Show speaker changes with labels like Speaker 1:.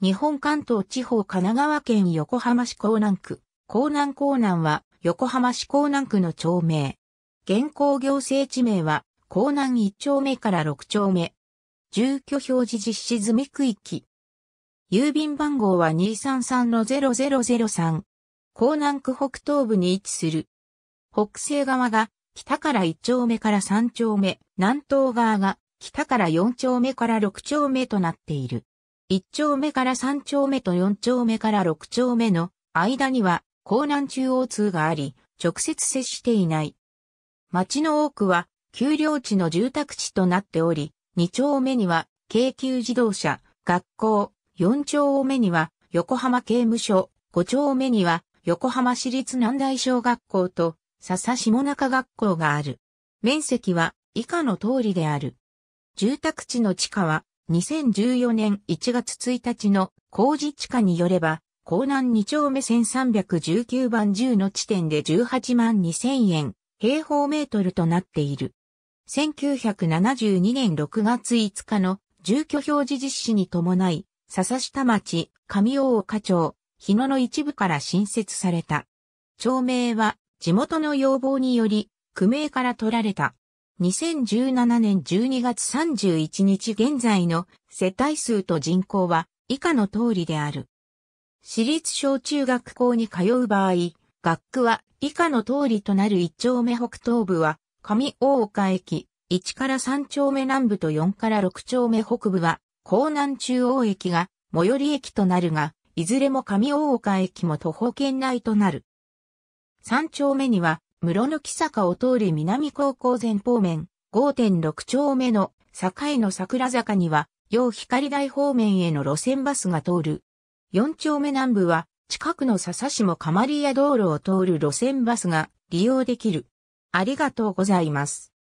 Speaker 1: 日本関東地方神奈川県横浜市港南区。港南港南は横浜市港南区の町名。現行行政地名は港南1丁目から6丁目。住居表示実施済み区域。郵便番号は233-0003。港南区北東部に位置する。北西側が北から1丁目から3丁目、南東側が北から4丁目から6丁目となっている。一丁目から三丁目と四丁目から六丁目の間には港南中央通があり、直接接していない。町の多くは、丘陵地の住宅地となっており、二丁目には、京急自動車、学校、四丁目には、横浜刑務所、五丁目には、横浜市立南大小学校と、笹下中学校がある。面積は以下の通りである。住宅地の地下は2014年1月1日の工事地下によれば、港南2丁目1319番10の地点で18万2000円、平方メートルとなっている。1972年6月5日の住居表示実施に伴い、笹下町、上大岡町、日野の一部から新設された。町名は地元の要望により、区名から取られた。2017年12月31日現在の世帯数と人口は以下の通りである。私立小中学校に通う場合、学区は以下の通りとなる1丁目北東部は上大岡駅、1から3丁目南部と4から6丁目北部は江南中央駅が最寄り駅となるが、いずれも上大岡駅も徒歩圏内となる。3丁目には室の木坂を通り南高校前方面、5.6丁目の境の桜坂には、陽光台方面への路線バスが通る。4丁目南部は、近くの笹市もカマリア道路を通る路線バスが利用できる。ありがとうございます。